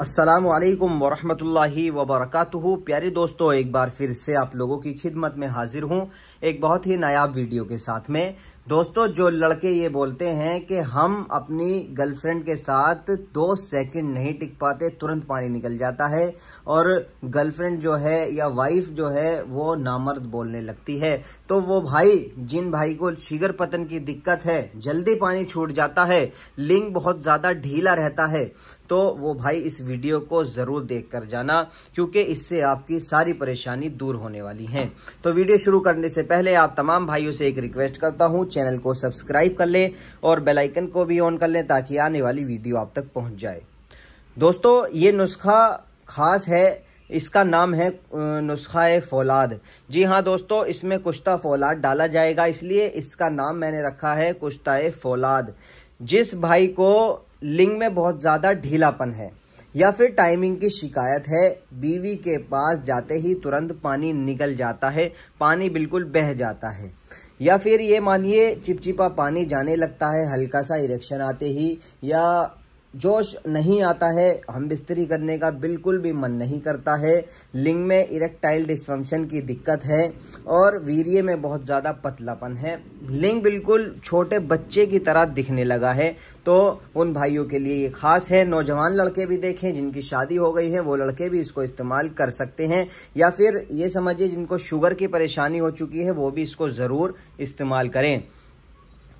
असलकम वरहमल वबरक प्यारे दोस्तों एक बार फिर से आप लोगों की खिदमत में हाजिर हूँ एक बहुत ही नायाब वीडियो के साथ में दोस्तों जो लड़के ये बोलते हैं कि हम अपनी गर्लफ्रेंड के साथ दो सेकंड नहीं टिक पाते तुरंत पानी निकल जाता है और गर्लफ्रेंड जो है या वाइफ जो है वो नामर्द बोलने लगती है तो वो भाई जिन भाई को शीगर पतन की दिक्कत है जल्दी पानी छूट जाता है लिंग बहुत ज़्यादा ढीला रहता है तो वो भाई इस वीडियो को ज़रूर देख कर जाना क्योंकि इससे आपकी सारी परेशानी दूर होने वाली है तो वीडियो शुरू करने से पहले आप तमाम भाइयों से एक रिक्वेस्ट करता हूँ चैनल को सब्सक्राइब कर लें और बेलाइकन को भी ऑन कर लें ताकि आने वाली वीडियो आप तक पहुँच जाए दोस्तों ये नुस्खा खास है इसका नाम है नुस्खा फौलाद जी हाँ दोस्तों इसमें कुश्ता फौलाद डाला जाएगा इसलिए इसका नाम मैंने रखा है कुश्ता फौलाद जिस भाई को लिंग में बहुत ज़्यादा ढीलापन है या फिर टाइमिंग की शिकायत है बीवी के पास जाते ही तुरंत पानी निकल जाता है पानी बिल्कुल बह जाता है या फिर ये मानिए चिपचिपा पानी जाने लगता है हल्का सा इरेक्शन आते ही या जोश नहीं आता है हम बिस्तरी करने का बिल्कुल भी मन नहीं करता है लिंग में इरेक्टाइल डिस्फंक्शन की दिक्कत है और वीर्य में बहुत ज़्यादा पतलापन है लिंग बिल्कुल छोटे बच्चे की तरह दिखने लगा है तो उन भाइयों के लिए ये खास है नौजवान लड़के भी देखें जिनकी शादी हो गई है वो लड़के भी इसको इस्तेमाल कर सकते हैं या फिर ये समझिए जिनको शुगर की परेशानी हो चुकी है वो भी इसको ज़रूर इस्तेमाल करें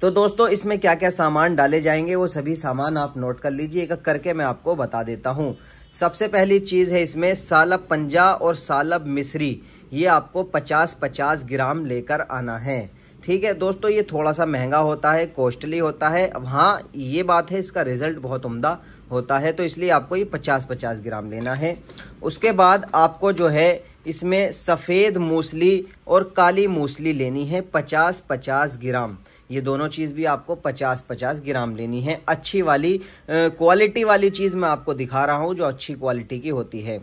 तो दोस्तों इसमें क्या क्या सामान डाले जाएंगे वो सभी सामान आप नोट कर लीजिएगा करके मैं आपको बता देता हूँ सबसे पहली चीज़ है इसमें सालब पंजा और सालब मिश्री ये आपको 50-50 ग्राम लेकर आना है ठीक है दोस्तों ये थोड़ा सा महंगा होता है कॉस्टली होता है अब हाँ ये बात है इसका रिज़ल्ट बहुत उम्दा होता है तो इसलिए आपको ये 50-50 ग्राम लेना है उसके बाद आपको जो है इसमें सफ़ेद मूसली और काली मूसली लेनी है 50-50 ग्राम ये दोनों चीज़ भी आपको 50-50 ग्राम लेनी है अच्छी वाली क्वालिटी वाली चीज़ मैं आपको दिखा रहा हूँ जो अच्छी क्वालिटी की होती है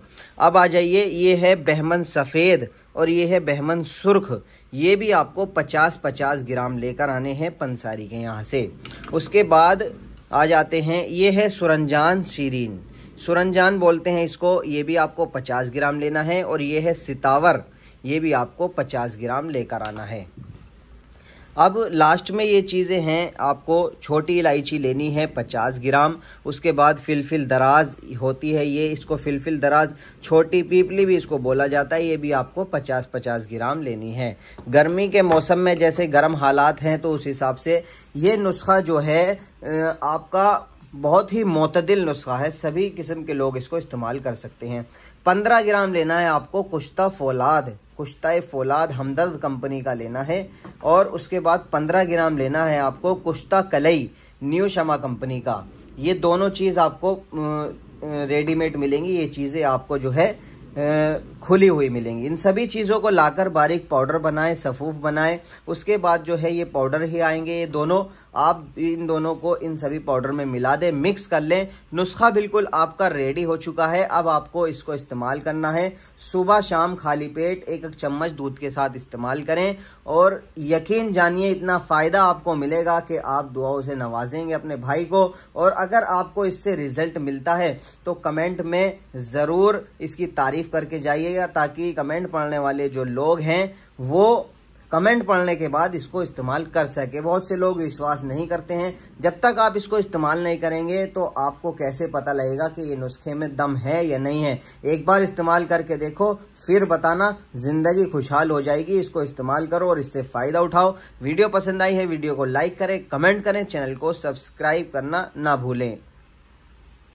अब आ जाइए ये है बहमन सफ़ेद और ये है बहमन सुर्ख ये भी आपको 50-50 ग्राम लेकर आने हैं पंसारी के यहाँ से उसके बाद आ जाते हैं ये है सुरंजान शीरीन सुरंजान बोलते हैं इसको ये भी आपको पचास ग्राम लेना है और ये है सितावर ये भी आपको पचास ग्राम लेकर आना है अब लास्ट में ये चीज़ें हैं आपको छोटी इलायची लेनी है 50 ग्राम उसके बाद फिलफिल दराज होती है ये इसको फिलफिल दराज छोटी पीपली भी इसको बोला जाता है ये भी आपको 50-50 ग्राम लेनी है गर्मी के मौसम में जैसे गर्म हालात हैं तो उस हिसाब से ये नुस्खा जो है आपका बहुत ही मतदिल नुस्खा है सभी किस्म के लोग इसको इस्तेमाल कर सकते हैं पंद्रह ग्राम लेना है आपको कुश्ता फौलाद कुश्ता फौलाद हमदर्द कंपनी का लेना है और उसके बाद पंद्रह ग्राम लेना है आपको कुश्ता कलई न्यू शमा कंपनी का ये दोनों चीज़ आपको रेडीमेड मिलेंगी ये चीज़ें आपको जो है खुली हुई मिलेंगी इन सभी चीज़ों को लाकर बारीक पाउडर बनाएं सफूफ बनाएं उसके बाद जो है ये पाउडर ही आएंगे ये दोनों आप इन दोनों को इन सभी पाउडर में मिला दें मिक्स कर लें नुस्खा बिल्कुल आपका रेडी हो चुका है अब आपको इसको इस्तेमाल करना है सुबह शाम खाली पेट एक एक चम्मच दूध के साथ इस्तेमाल करें और यकीन जानिए इतना फ़ायदा आपको मिलेगा कि आप दुआओं से नवाजेंगे अपने भाई को और अगर आपको इससे रिज़ल्ट मिलता है तो कमेंट में ज़रूर इसकी तारीफ़ करके जाइएगा ताकि कमेंट पढ़ने वाले जो लोग हैं वो कमेंट पढ़ने के बाद इसको इस्तेमाल कर सके बहुत से लोग विश्वास नहीं करते हैं जब तक आप इसको इस्तेमाल नहीं करेंगे तो आपको कैसे पता लगेगा कि ये नुस्खे में दम है या नहीं है एक बार इस्तेमाल करके देखो फिर बताना ज़िंदगी खुशहाल हो जाएगी इसको इस्तेमाल करो और इससे फ़ायदा उठाओ वीडियो पसंद आई है वीडियो को लाइक करें कमेंट करें चैनल को सब्सक्राइब करना ना भूलें